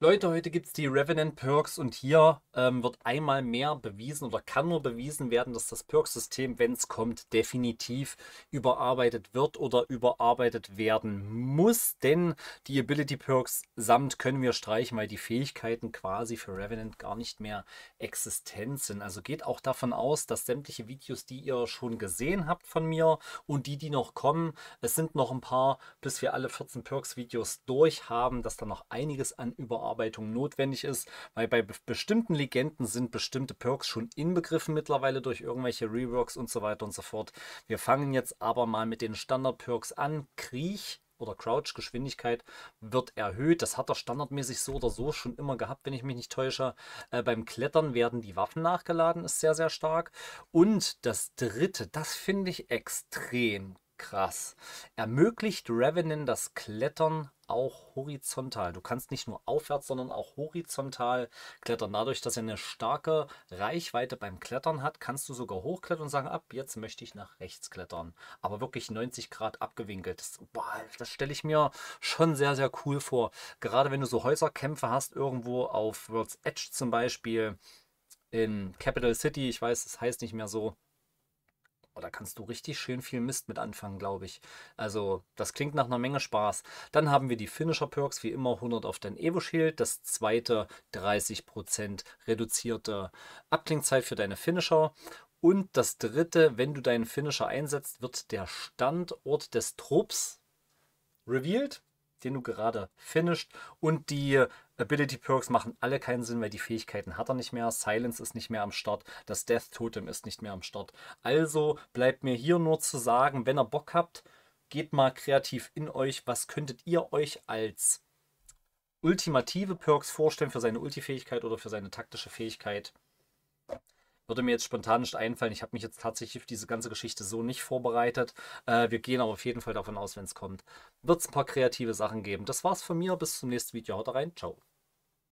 Leute, heute gibt es die Revenant Perks und hier ähm, wird einmal mehr bewiesen oder kann nur bewiesen werden, dass das Perksystem, wenn es kommt, definitiv überarbeitet wird oder überarbeitet werden muss. Denn die Ability Perks samt können wir streichen, weil die Fähigkeiten quasi für Revenant gar nicht mehr existent sind. Also geht auch davon aus, dass sämtliche Videos, die ihr schon gesehen habt von mir und die, die noch kommen, es sind noch ein paar, bis wir alle 14 Perks-Videos durch haben, dass da noch einiges an Überarbeitung Weiterverarbeitung notwendig ist, weil bei bestimmten Legenden sind bestimmte Perks schon inbegriffen mittlerweile durch irgendwelche Reworks und so weiter und so fort. Wir fangen jetzt aber mal mit den Standard-Perks an. Kriech oder Crouch-Geschwindigkeit wird erhöht. Das hat er standardmäßig so oder so schon immer gehabt, wenn ich mich nicht täusche. Äh, beim Klettern werden die Waffen nachgeladen, ist sehr, sehr stark. Und das dritte, das finde ich extrem Krass. Ermöglicht Revenant das Klettern auch horizontal. Du kannst nicht nur aufwärts, sondern auch horizontal klettern. Dadurch, dass er eine starke Reichweite beim Klettern hat, kannst du sogar hochklettern und sagen, ab jetzt möchte ich nach rechts klettern. Aber wirklich 90 Grad abgewinkelt. Das, boah, das stelle ich mir schon sehr, sehr cool vor. Gerade wenn du so Häuserkämpfe hast, irgendwo auf World's Edge zum Beispiel, in Capital City, ich weiß, es das heißt nicht mehr so, Oh, da kannst du richtig schön viel Mist mit anfangen, glaube ich. Also, das klingt nach einer Menge Spaß. Dann haben wir die Finisher-Perks, wie immer 100 auf dein Evo-Shield. Das zweite 30% reduzierte Abklingzeit für deine Finisher. Und das dritte, wenn du deinen Finisher einsetzt, wird der Standort des Trupps revealed den du gerade finisht. Und die Ability Perks machen alle keinen Sinn, weil die Fähigkeiten hat er nicht mehr. Silence ist nicht mehr am Start. Das Death Totem ist nicht mehr am Start. Also bleibt mir hier nur zu sagen, wenn ihr Bock habt, geht mal kreativ in euch. Was könntet ihr euch als ultimative Perks vorstellen für seine Ulti-Fähigkeit oder für seine taktische Fähigkeit? würde mir jetzt spontan nicht einfallen. Ich habe mich jetzt tatsächlich auf diese ganze Geschichte so nicht vorbereitet. Äh, wir gehen aber auf jeden Fall davon aus, wenn es kommt, wird es ein paar kreative Sachen geben. Das war's von mir. Bis zum nächsten Video. Haut rein. Ciao.